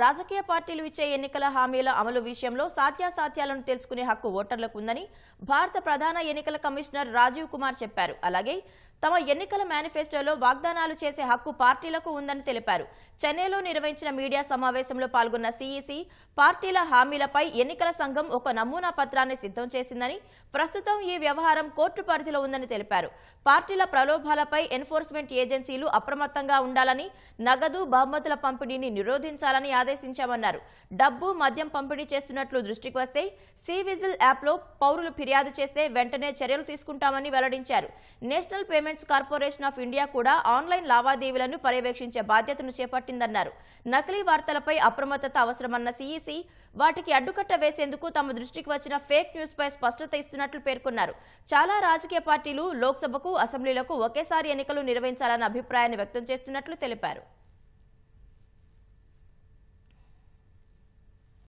రాజకీయ పార్టీలు ఇచ్చే ఎన్నికల హామీల అమలు విషయంలో సాధ్యాసాధ్యాలను తెలుసుకునే హక్కు ఓటర్లకు ఉందని భారత ప్రధాన ఎన్నికల కమిషనర్ రాజీవ్ కుమార్ చెప్పారు అలాగే తమ ఎన్నికల మేనిఫెస్టోలో వాగ్దానాలు చేసే హక్కు పార్టీలకు ఉందని తెలిపారు చెన్నైలో నిర్వహించిన మీడియా సమావేశంలో పాల్గొన్న సీఈసీ పార్టీల హామీలపై ఎన్నికల సంఘం ఒక నమూనా పత్రాన్ని సిద్ధం చేసిందని ప్రస్తుతం ఈ వ్యవహారం కోర్టు పరిధిలో ఉందని తెలిపారు పార్టీల ప్రలోభాలపై ఎన్ఫోర్స్మెంట్ ఏజెన్సీలు అప్రమత్తంగా ఉండాలని నగదు బహుమతుల పంపిణీని నిరోధించాలని ఆదేశించామన్నారు డబ్బు మద్యం పంపిణీ చేస్తున్నట్లు దృష్టికి వస్తే సివిజిల్ యాప్లో పౌరులు ఫిర్యాదు చేస్తే వెంటనే చర్యలు తీసుకుంటామని వెల్లడించారు national payment payments corporation of India కూడా ఆన్లైన్ లావాదేవీలను పర్యవేక్షించే బాధ్యతను చేపట్టిందన్నారు నకిలీ వార్తలపై అప్రమత్తత అవసరమన్న సీఈసీ వాటికి అడ్డుకట్ట వేసేందుకు తమ దృష్టికి వచ్చిన ఫేక్ న్యూస్పై స్పష్టత ఇస్తున్నట్లు పేర్కొన్నారు చాలా రాజకీయ పార్టీలు లోక్సభకు అసెంబ్లీలకు ఒకేసారి ఎన్నికలు నిర్వహించాలన్న అభిప్రాయాన్ని వ్యక్తం చేస్తున్నట్లు తెలిపారు